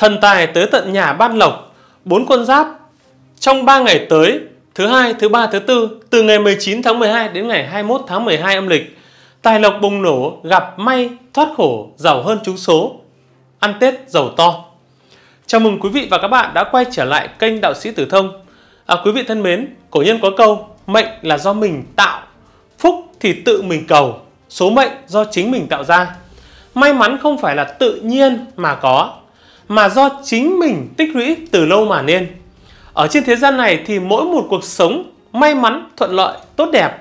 Thần tài tới tận nhà Ban Lộc, bốn con giáp. Trong 3 ngày tới, thứ hai, thứ ba, thứ tư, từ ngày 19 tháng 12 đến ngày 21 tháng 12 âm lịch, tài lộc bùng nổ, gặp may, thoát khổ, giàu hơn trúng số, ăn Tết giàu to. Chào mừng quý vị và các bạn đã quay trở lại kênh Đạo sĩ Tử Thông. À, quý vị thân mến, cổ nhân có câu mệnh là do mình tạo, phúc thì tự mình cầu, số mệnh do chính mình tạo ra. May mắn không phải là tự nhiên mà có mà do chính mình tích lũy từ lâu mà nên. Ở trên thế gian này thì mỗi một cuộc sống may mắn, thuận lợi, tốt đẹp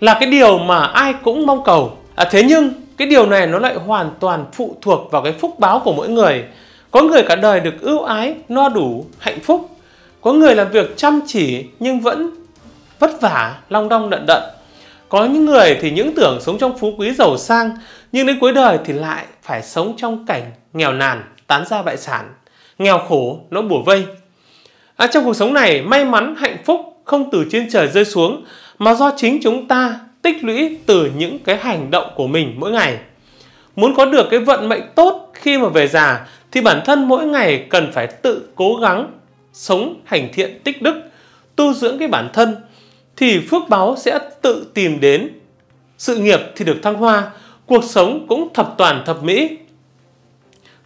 là cái điều mà ai cũng mong cầu. À, thế nhưng cái điều này nó lại hoàn toàn phụ thuộc vào cái phúc báo của mỗi người. Có người cả đời được ưu ái, no đủ, hạnh phúc. Có người làm việc chăm chỉ nhưng vẫn vất vả, long đong đận đận. Có những người thì những tưởng sống trong phú quý giàu sang nhưng đến cuối đời thì lại phải sống trong cảnh nghèo nàn tán gia bại sản, nghèo khổ, nó bủa vây. À, trong cuộc sống này, may mắn, hạnh phúc không từ trên trời rơi xuống mà do chính chúng ta tích lũy từ những cái hành động của mình mỗi ngày. Muốn có được cái vận mệnh tốt khi mà về già thì bản thân mỗi ngày cần phải tự cố gắng sống hành thiện tích đức, tu dưỡng cái bản thân thì phước báo sẽ tự tìm đến. Sự nghiệp thì được thăng hoa, cuộc sống cũng thập toàn thập mỹ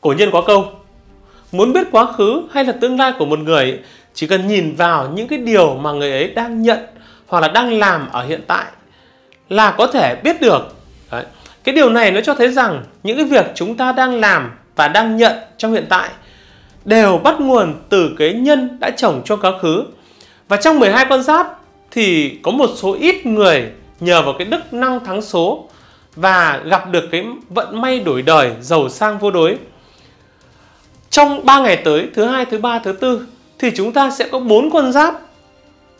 Cổ nhân có câu, muốn biết quá khứ hay là tương lai của một người, chỉ cần nhìn vào những cái điều mà người ấy đang nhận hoặc là đang làm ở hiện tại là có thể biết được. Đấy. Cái điều này nó cho thấy rằng những cái việc chúng ta đang làm và đang nhận trong hiện tại đều bắt nguồn từ cái nhân đã trồng cho quá khứ. Và trong 12 con giáp thì có một số ít người nhờ vào cái đức năng thắng số và gặp được cái vận may đổi đời giàu sang vô đối trong 3 ngày tới thứ hai thứ ba thứ tư thì chúng ta sẽ có bốn con giáp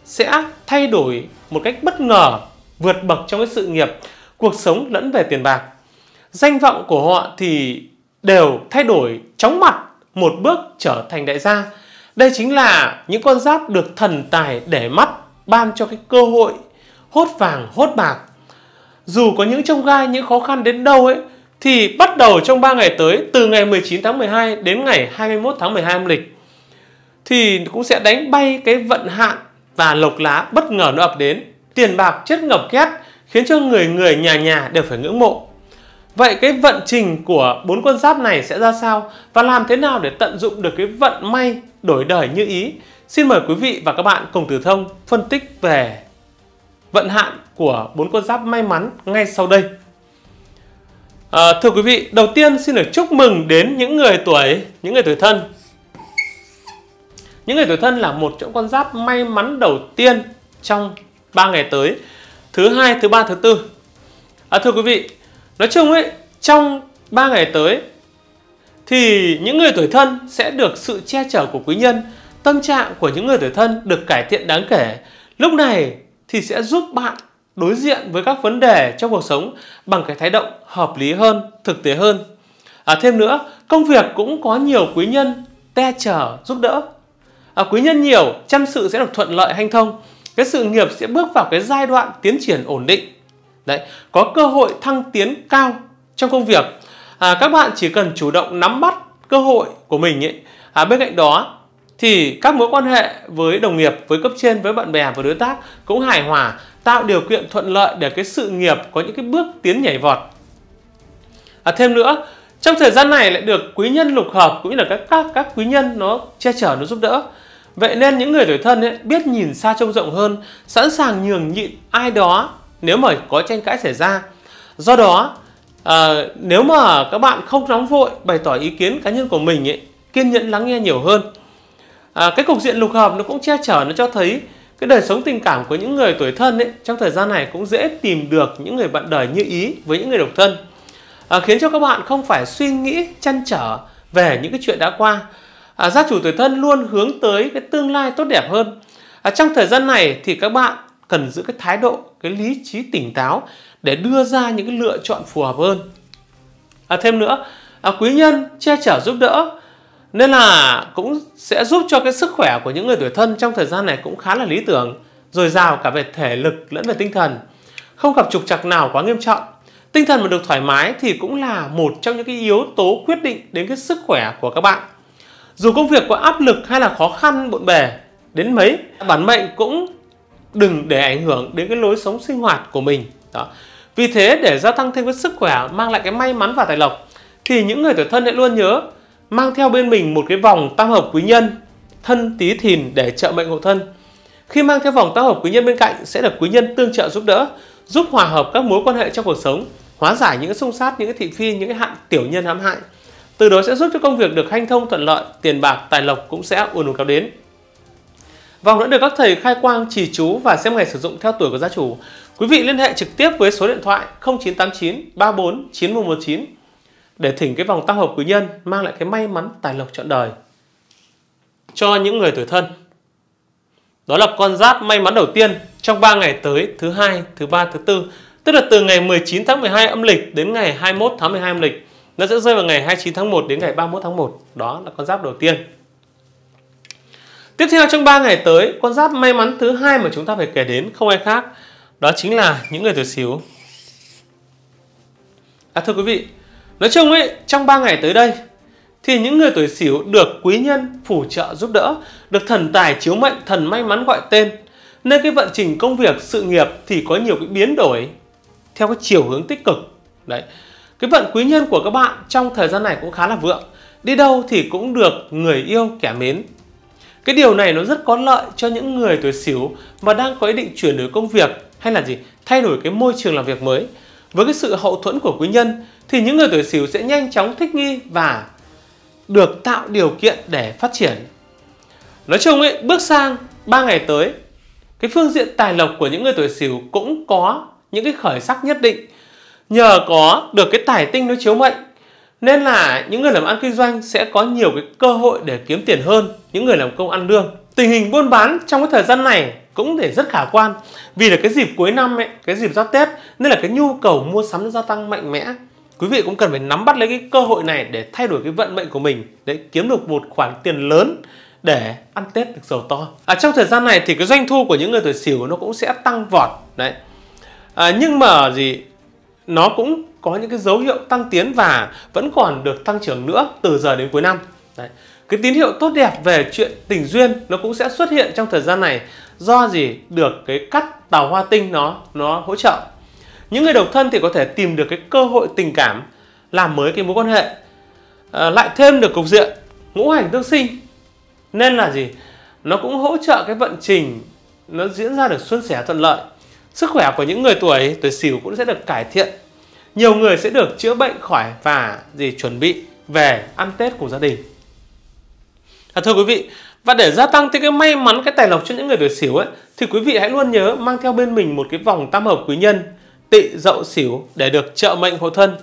sẽ thay đổi một cách bất ngờ vượt bậc trong cái sự nghiệp cuộc sống lẫn về tiền bạc danh vọng của họ thì đều thay đổi chóng mặt một bước trở thành đại gia đây chính là những con giáp được thần tài để mắt ban cho cái cơ hội hốt vàng hốt bạc dù có những trông gai những khó khăn đến đâu ấy thì bắt đầu trong 3 ngày tới từ ngày 19 tháng 12 đến ngày 21 tháng 12 âm lịch thì cũng sẽ đánh bay cái vận hạn và lộc lá bất ngờ nó ập đến tiền bạc chất ngập ghét khiến cho người người nhà nhà đều phải ngưỡng mộ vậy cái vận trình của bốn con giáp này sẽ ra sao và làm thế nào để tận dụng được cái vận may đổi đời như ý xin mời quý vị và các bạn cùng tử thông phân tích về vận hạn của bốn con giáp may mắn ngay sau đây À, thưa quý vị, đầu tiên xin được chúc mừng đến những người tuổi, những người tuổi thân. Những người tuổi thân là một trong con giáp may mắn đầu tiên trong 3 ngày tới, thứ hai, thứ ba, thứ tư. À, thưa quý vị, nói chung ấy, trong 3 ngày tới thì những người tuổi thân sẽ được sự che chở của quý nhân, tâm trạng của những người tuổi thân được cải thiện đáng kể. Lúc này thì sẽ giúp bạn đối diện với các vấn đề trong cuộc sống bằng cái thái độ hợp lý hơn, thực tế hơn. À, thêm nữa, công việc cũng có nhiều quý nhân te chở giúp đỡ. À, quý nhân nhiều, chăm sự sẽ được thuận lợi hanh thông. Cái sự nghiệp sẽ bước vào cái giai đoạn tiến triển ổn định. Đấy, có cơ hội thăng tiến cao trong công việc. À, các bạn chỉ cần chủ động nắm bắt cơ hội của mình ấy. À, bên cạnh đó thì các mối quan hệ với đồng nghiệp, với cấp trên, với bạn bè, và đối tác cũng hài hòa tạo điều kiện thuận lợi để cái sự nghiệp có những cái bước tiến nhảy vọt. À, thêm nữa, trong thời gian này lại được quý nhân lục hợp cũng như là các các các quý nhân nó che chở nó giúp đỡ. Vậy nên những người tuổi thân ấy, biết nhìn xa trông rộng hơn, sẵn sàng nhường nhịn ai đó nếu mà có tranh cãi xảy ra. Do đó, à, nếu mà các bạn không nóng vội bày tỏ ý kiến cá nhân của mình ấy, kiên nhẫn lắng nghe nhiều hơn. À, cái cục diện lục hợp nó cũng che chở nó cho thấy cái đời sống tình cảm của những người tuổi thân ấy, trong thời gian này cũng dễ tìm được những người bạn đời như ý với những người độc thân à, khiến cho các bạn không phải suy nghĩ chăn trở về những cái chuyện đã qua à, gia chủ tuổi thân luôn hướng tới cái tương lai tốt đẹp hơn à, trong thời gian này thì các bạn cần giữ cái thái độ cái lý trí tỉnh táo để đưa ra những cái lựa chọn phù hợp hơn à, thêm nữa à, quý nhân che chở giúp đỡ nên là cũng sẽ giúp cho cái sức khỏe của những người tuổi thân trong thời gian này cũng khá là lý tưởng dồi dào cả về thể lực lẫn về tinh thần không gặp trục trặc nào quá nghiêm trọng tinh thần mà được thoải mái thì cũng là một trong những cái yếu tố quyết định đến cái sức khỏe của các bạn dù công việc có áp lực hay là khó khăn bộn bề đến mấy bản mệnh cũng đừng để ảnh hưởng đến cái lối sống sinh hoạt của mình đó vì thế để gia tăng thêm cái sức khỏe mang lại cái may mắn và tài lộc thì những người tuổi thân hãy luôn nhớ mang theo bên mình một cái vòng tam hợp quý nhân thân tí thìn để trợ mệnh hộ thân. Khi mang theo vòng tam hợp quý nhân bên cạnh sẽ được quý nhân tương trợ giúp đỡ, giúp hòa hợp các mối quan hệ trong cuộc sống, hóa giải những xung sát, những thị phi, những hạn tiểu nhân hãm hại. Từ đó sẽ giúp cho công việc được hanh thông thuận lợi, tiền bạc, tài lộc cũng sẽ ùn ùn kéo đến. Vòng đã được các thầy khai quang, trì chú và xem ngày sử dụng theo tuổi của gia chủ. Quý vị liên hệ trực tiếp với số điện thoại 0989 34 9119 để thỉnh cái vòng tam hợp quý nhân mang lại cái may mắn tài lộc trọn đời cho những người tuổi thân. Đó là con giáp may mắn đầu tiên trong 3 ngày tới thứ hai, thứ ba, thứ tư, tức là từ ngày 19 tháng 12 âm lịch đến ngày 21 tháng 12 âm lịch. Nó sẽ rơi vào ngày 29 tháng 1 đến ngày 31 tháng 1. Đó là con giáp đầu tiên. Tiếp theo trong 3 ngày tới, con giáp may mắn thứ hai mà chúng ta phải kể đến không ai khác, đó chính là những người tuổi Sửu. À thưa quý vị, Nói chung ấy, trong 3 ngày tới đây thì những người tuổi Sửu được quý nhân phù trợ giúp đỡ, được thần tài chiếu mệnh, thần may mắn gọi tên nên cái vận trình công việc, sự nghiệp thì có nhiều cái biến đổi theo cái chiều hướng tích cực. Đấy. Cái vận quý nhân của các bạn trong thời gian này cũng khá là vượng. Đi đâu thì cũng được người yêu kẻ mến. Cái điều này nó rất có lợi cho những người tuổi Sửu mà đang có ý định chuyển đổi công việc hay là gì, thay đổi cái môi trường làm việc mới. Với cái sự hậu thuẫn của quý nhân thì những người tuổi Sửu sẽ nhanh chóng thích nghi và được tạo điều kiện để phát triển. Nói chung ấy, bước sang 3 ngày tới, cái phương diện tài lộc của những người tuổi Sửu cũng có những cái khởi sắc nhất định nhờ có được cái tài tinh nó chiếu mệnh nên là những người làm ăn kinh doanh sẽ có nhiều cái cơ hội để kiếm tiền hơn những người làm công ăn lương. Tình hình buôn bán trong cái thời gian này cũng để rất khả quan vì là cái dịp cuối năm ấy, cái dịp giáp Tết nên là cái nhu cầu mua sắm gia tăng mạnh mẽ quý vị cũng cần phải nắm bắt lấy cái cơ hội này để thay đổi cái vận mệnh của mình để kiếm được một khoản tiền lớn để ăn Tết được giàu to. À, trong thời gian này thì cái doanh thu của những người tuổi Sửu nó cũng sẽ tăng vọt đấy. À, nhưng mà gì nó cũng có những cái dấu hiệu tăng tiến và vẫn còn được tăng trưởng nữa từ giờ đến cuối năm. Đấy. Cái tín hiệu tốt đẹp về chuyện tình duyên nó cũng sẽ xuất hiện trong thời gian này do gì được cái cắt tàu hoa tinh nó nó hỗ trợ những người độc thân thì có thể tìm được cái cơ hội tình cảm làm mới cái mối quan hệ à, lại thêm được cục diện ngũ hành tương sinh nên là gì nó cũng hỗ trợ cái vận trình nó diễn ra được suôn sẻ thuận lợi sức khỏe của những người tuổi tuổi sửu cũng sẽ được cải thiện nhiều người sẽ được chữa bệnh khỏi và gì chuẩn bị về ăn tết cùng gia đình à, thưa quý vị và để gia tăng thêm cái may mắn cái tài lộc cho những người tuổi sửu ấy thì quý vị hãy luôn nhớ mang theo bên mình một cái vòng tam hợp quý nhân tị dậu xỉu để được trợ mệnh hộ thân.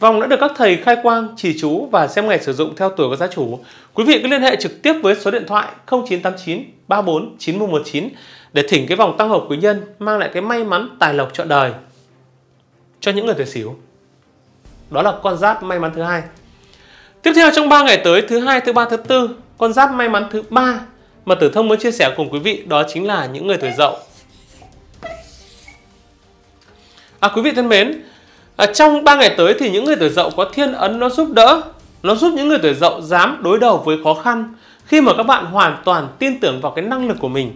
Vòng đã được các thầy khai quang, chỉ chú và xem ngày sử dụng theo tuổi của gia chủ. Quý vị cứ liên hệ trực tiếp với số điện thoại 0989 34 9119 để thỉnh cái vòng tăng hợp quý nhân mang lại cái may mắn tài lộc trọn đời cho những người tuổi xỉu. Đó là con giáp may mắn thứ hai. Tiếp theo trong 3 ngày tới thứ hai, thứ ba, thứ tư, con giáp may mắn thứ ba mà Tử Thông muốn chia sẻ cùng quý vị đó chính là những người tuổi dậu À, quý vị thân mến, à, trong 3 ngày tới thì những người tuổi dậu có thiên ấn nó giúp đỡ, nó giúp những người tuổi dậu dám đối đầu với khó khăn khi mà các bạn hoàn toàn tin tưởng vào cái năng lực của mình.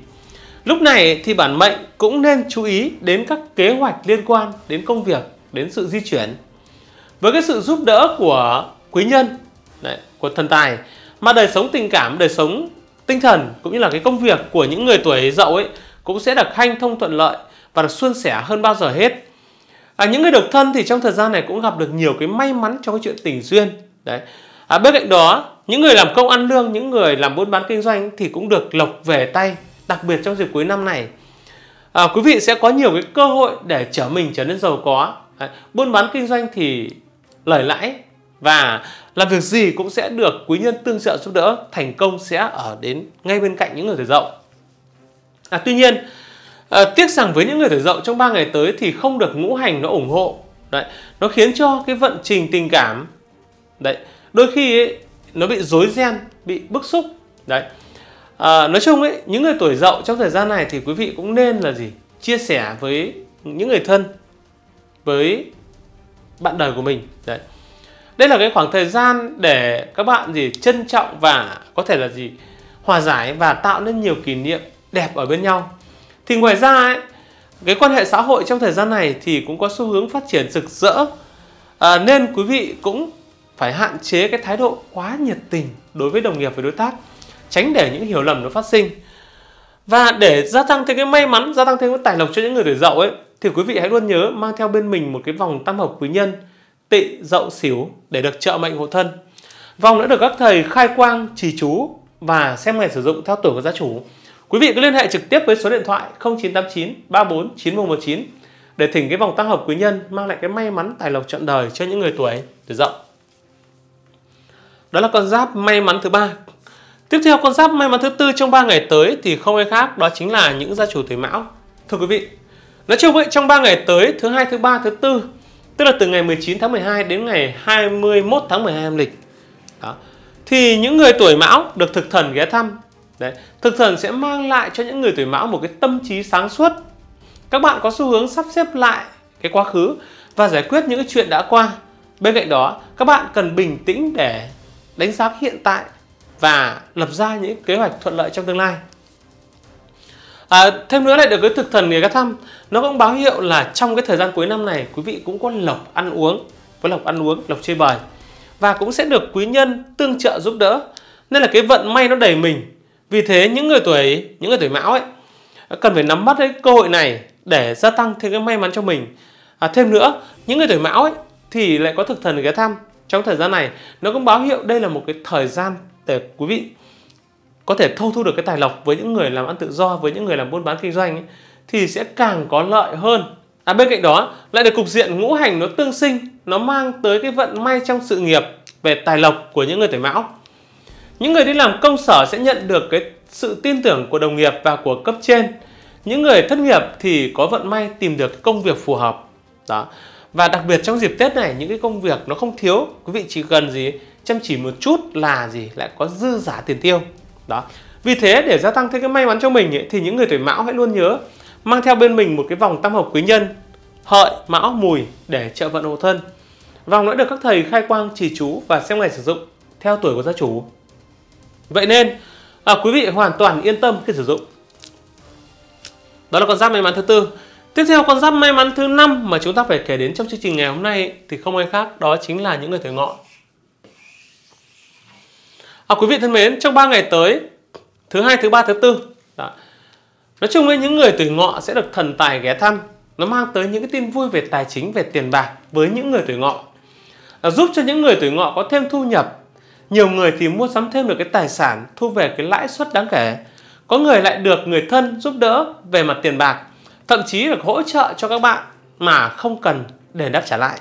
Lúc này thì bản mệnh cũng nên chú ý đến các kế hoạch liên quan đến công việc, đến sự di chuyển. Với cái sự giúp đỡ của quý nhân, đấy, của thần tài, mà đời sống tình cảm, đời sống tinh thần cũng như là cái công việc của những người tuổi dậu ấy cũng sẽ được hanh thông thuận lợi và được suôn sẻ hơn bao giờ hết à, những người độc thân thì trong thời gian này cũng gặp được nhiều cái may mắn trong cái chuyện tình duyên đấy à, bên cạnh đó những người làm công ăn lương những người làm buôn bán kinh doanh thì cũng được lộc về tay đặc biệt trong dịp cuối năm này à, quý vị sẽ có nhiều cái cơ hội để trở mình trở nên giàu có đấy. buôn bán kinh doanh thì lời lãi và làm việc gì cũng sẽ được quý nhân tương trợ giúp đỡ thành công sẽ ở đến ngay bên cạnh những người tuổi dậu à, tuy nhiên À, tiếc rằng với những người tuổi dậu trong 3 ngày tới thì không được ngũ hành nó ủng hộ. Đấy, nó khiến cho cái vận trình tình cảm đấy, đôi khi ấy, nó bị rối ren, bị bức xúc. Đấy. À, nói chung ấy, những người tuổi dậu trong thời gian này thì quý vị cũng nên là gì? Chia sẻ với những người thân với bạn đời của mình. Đấy. Đây là cái khoảng thời gian để các bạn gì trân trọng và có thể là gì hòa giải và tạo nên nhiều kỷ niệm đẹp ở bên nhau thì ngoài ra ấy, cái quan hệ xã hội trong thời gian này thì cũng có xu hướng phát triển rực rỡ à, nên quý vị cũng phải hạn chế cái thái độ quá nhiệt tình đối với đồng nghiệp và đối tác tránh để những hiểu lầm nó phát sinh và để gia tăng thêm cái may mắn gia tăng thêm cái tài lộc cho những người tuổi dậu ấy thì quý vị hãy luôn nhớ mang theo bên mình một cái vòng tam hợp quý nhân tị dậu xỉu để được trợ mệnh hộ thân vòng đã được các thầy khai quang trì chú và xem ngày sử dụng theo tuổi của gia chủ Quý vị cứ liên hệ trực tiếp với số điện thoại 0989 34 9119 để thỉnh cái vòng tăng hợp quý nhân mang lại cái may mắn tài lộc trọn đời cho những người tuổi tuổi dậu. Đó là con giáp may mắn thứ ba. Tiếp theo con giáp may mắn thứ tư trong 3 ngày tới thì không ai khác đó chính là những gia chủ tuổi mão. Thưa quý vị, nói chung vậy trong 3 ngày tới thứ hai, thứ ba, thứ tư tức là từ ngày 19 tháng 12 đến ngày 21 tháng 12 âm lịch. Đó. Thì những người tuổi mão được thực thần ghé thăm Đấy, thực thần sẽ mang lại cho những người tuổi mão một cái tâm trí sáng suốt. Các bạn có xu hướng sắp xếp lại cái quá khứ và giải quyết những chuyện đã qua. Bên cạnh đó, các bạn cần bình tĩnh để đánh giá hiện tại và lập ra những kế hoạch thuận lợi trong tương lai. À, thêm nữa lại được cái thực thần người các thăm nó cũng báo hiệu là trong cái thời gian cuối năm này quý vị cũng có lộc ăn uống với lộc ăn uống lộc chơi bời và cũng sẽ được quý nhân tương trợ giúp đỡ nên là cái vận may nó đầy mình vì thế những người tuổi những người tuổi mão ấy cần phải nắm bắt cái cơ hội này để gia tăng thêm cái may mắn cho mình. À, thêm nữa, những người tuổi mão ấy thì lại có thực thần ghé thăm trong thời gian này nó cũng báo hiệu đây là một cái thời gian để quý vị có thể thu thu được cái tài lộc với những người làm ăn tự do với những người làm buôn bán kinh doanh ấy, thì sẽ càng có lợi hơn à, bên cạnh đó lại được cục diện ngũ hành nó tương sinh nó mang tới cái vận may trong sự nghiệp về tài lộc của những người tuổi mão những người đi làm công sở sẽ nhận được cái sự tin tưởng của đồng nghiệp và của cấp trên. Những người thất nghiệp thì có vận may tìm được công việc phù hợp. Đó. Và đặc biệt trong dịp Tết này những cái công việc nó không thiếu, quý vị chỉ cần gì chăm chỉ một chút là gì lại có dư giả tiền tiêu. Đó. Vì thế để gia tăng thêm cái may mắn cho mình ấy, thì những người tuổi Mão hãy luôn nhớ mang theo bên mình một cái vòng tam hợp quý nhân hợi, mão, mùi để trợ vận hộ thân. Vòng đã được các thầy khai quang chỉ chú và xem ngày sử dụng theo tuổi của gia chủ. Vậy nên à, quý vị hoàn toàn yên tâm khi sử dụng. Đó là con giáp may mắn thứ tư. Tiếp theo con giáp may mắn thứ năm mà chúng ta phải kể đến trong chương trình ngày hôm nay thì không ai khác đó chính là những người tuổi ngọ. À, quý vị thân mến, trong 3 ngày tới, thứ hai, thứ ba, thứ tư, đó. nói chung với những người tuổi ngọ sẽ được thần tài ghé thăm, nó mang tới những cái tin vui về tài chính, về tiền bạc với những người tuổi ngọ, à, giúp cho những người tuổi ngọ có thêm thu nhập nhiều người thì mua sắm thêm được cái tài sản thu về cái lãi suất đáng kể. Có người lại được người thân giúp đỡ về mặt tiền bạc, thậm chí được hỗ trợ cho các bạn mà không cần đền đáp trả lại.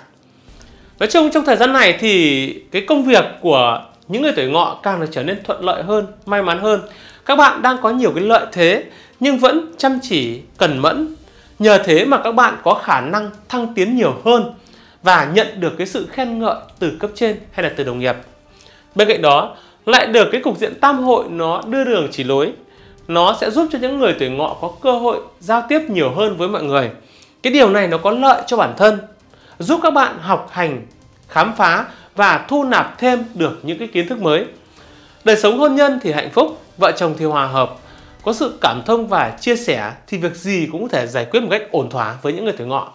Nói chung trong thời gian này thì cái công việc của những người tuổi ngọ càng được trở nên thuận lợi hơn, may mắn hơn. Các bạn đang có nhiều cái lợi thế nhưng vẫn chăm chỉ, cẩn mẫn. Nhờ thế mà các bạn có khả năng thăng tiến nhiều hơn và nhận được cái sự khen ngợi từ cấp trên hay là từ đồng nghiệp. Bên cạnh đó, lại được cái cục diện tam hội nó đưa đường chỉ lối. Nó sẽ giúp cho những người tuổi ngọ có cơ hội giao tiếp nhiều hơn với mọi người. Cái điều này nó có lợi cho bản thân, giúp các bạn học hành, khám phá và thu nạp thêm được những cái kiến thức mới. Đời sống hôn nhân thì hạnh phúc, vợ chồng thì hòa hợp, có sự cảm thông và chia sẻ thì việc gì cũng có thể giải quyết một cách ổn thỏa với những người tuổi ngọ.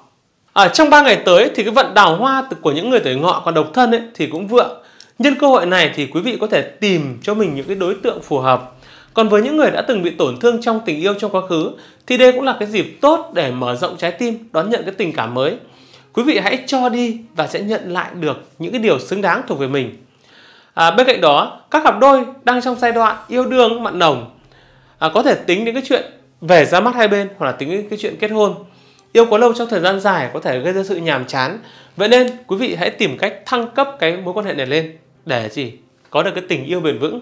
Ở trong 3 ngày tới thì cái vận đào hoa của những người tuổi ngọ còn độc thân ấy, thì cũng vượng Nhân cơ hội này thì quý vị có thể tìm cho mình những cái đối tượng phù hợp. Còn với những người đã từng bị tổn thương trong tình yêu trong quá khứ thì đây cũng là cái dịp tốt để mở rộng trái tim, đón nhận cái tình cảm mới. Quý vị hãy cho đi và sẽ nhận lại được những cái điều xứng đáng thuộc về mình. À, bên cạnh đó, các cặp đôi đang trong giai đoạn yêu đương mặn nồng à, có thể tính đến cái chuyện về ra mắt hai bên hoặc là tính đến cái chuyện kết hôn. Yêu quá lâu trong thời gian dài có thể gây ra sự nhàm chán. Vậy nên quý vị hãy tìm cách thăng cấp cái mối quan hệ này lên để gì có được cái tình yêu bền vững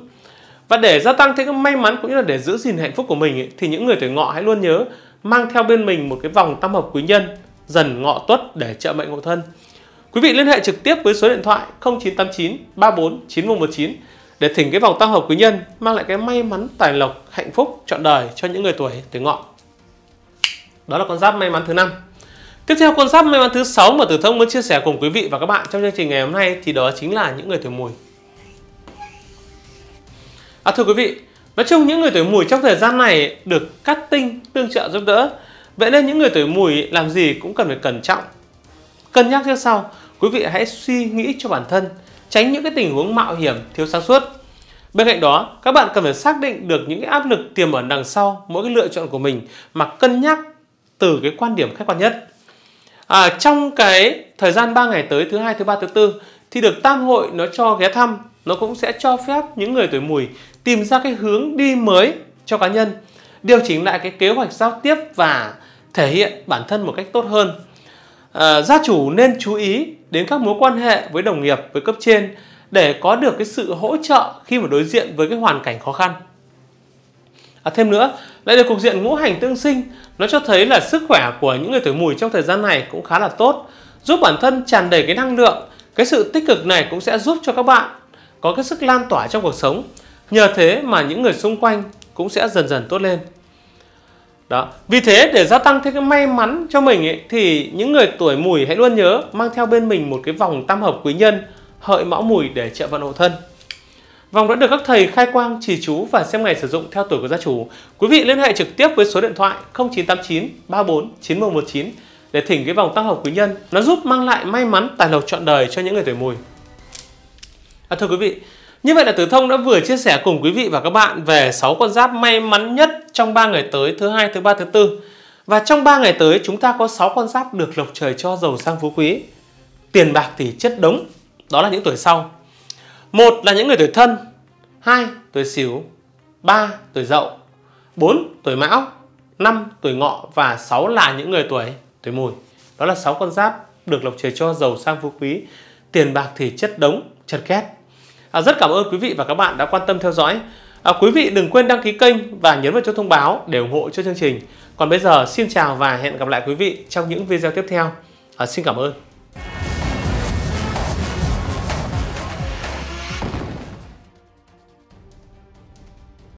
và để gia tăng thêm cái may mắn cũng như là để giữ gìn hạnh phúc của mình ấy, thì những người tuổi ngọ hãy luôn nhớ mang theo bên mình một cái vòng tam hợp quý nhân dần ngọ tuất để trợ mệnh ngộ thân. Quý vị liên hệ trực tiếp với số điện thoại 0989 34 9119 để thỉnh cái vòng tam hợp quý nhân mang lại cái may mắn, tài lộc, hạnh phúc trọn đời cho những người tuổi tuổi ngọ. Đó là con giáp may mắn thứ năm. Tiếp theo con giáp may mắn thứ 6 mà Tử Thông muốn chia sẻ cùng quý vị và các bạn trong chương trình ngày hôm nay thì đó chính là những người tuổi mùi. À, thưa quý vị, nói chung những người tuổi mùi trong thời gian này được cắt tinh tương trợ giúp đỡ. Vậy nên những người tuổi mùi làm gì cũng cần phải cẩn trọng. Cân nhắc như sau, quý vị hãy suy nghĩ cho bản thân, tránh những cái tình huống mạo hiểm, thiếu sáng suốt. Bên cạnh đó, các bạn cần phải xác định được những cái áp lực tiềm ẩn đằng sau mỗi cái lựa chọn của mình mà cân nhắc từ cái quan điểm khách quan nhất à, trong cái thời gian 3 ngày tới thứ hai thứ ba thứ tư thì được tam hội nó cho ghé thăm nó cũng sẽ cho phép những người tuổi mùi tìm ra cái hướng đi mới cho cá nhân điều chỉnh lại cái kế hoạch giao tiếp và thể hiện bản thân một cách tốt hơn à, gia chủ nên chú ý đến các mối quan hệ với đồng nghiệp với cấp trên để có được cái sự hỗ trợ khi mà đối diện với cái hoàn cảnh khó khăn À, thêm nữa, lại được cục diện ngũ hành tương sinh, nó cho thấy là sức khỏe của những người tuổi mùi trong thời gian này cũng khá là tốt, giúp bản thân tràn đầy cái năng lượng. Cái sự tích cực này cũng sẽ giúp cho các bạn có cái sức lan tỏa trong cuộc sống. Nhờ thế mà những người xung quanh cũng sẽ dần dần tốt lên. Đó. Vì thế để gia tăng thêm cái may mắn cho mình ấy, thì những người tuổi mùi hãy luôn nhớ mang theo bên mình một cái vòng tam hợp quý nhân hợi mão mùi để trợ vận hộ thân. Vòng đã được các thầy khai quang trì chú và xem ngày sử dụng theo tuổi của gia chủ. Quý vị liên hệ trực tiếp với số điện thoại 0989 34 9119 để thỉnh cái vòng tăng học quý nhân. Nó giúp mang lại may mắn tài lộc trọn đời cho những người tuổi mùi. À, thưa quý vị, như vậy là Tử Thông đã vừa chia sẻ cùng quý vị và các bạn về 6 con giáp may mắn nhất trong 3 ngày tới thứ hai, thứ ba, thứ tư. Và trong 3 ngày tới chúng ta có 6 con giáp được lộc trời cho giàu sang phú quý. Tiền bạc thì chất đống, đó là những tuổi sau một là những người tuổi thân hai tuổi xỉu, ba tuổi dậu bốn tuổi mão năm tuổi ngọ và sáu là những người tuổi tuổi mùi đó là sáu con giáp được lộc trời cho giàu sang phú quý tiền bạc thì chất đống chật két à, rất cảm ơn quý vị và các bạn đã quan tâm theo dõi à, quý vị đừng quên đăng ký kênh và nhấn vào chuông thông báo để ủng hộ cho chương trình còn bây giờ xin chào và hẹn gặp lại quý vị trong những video tiếp theo à, xin cảm ơn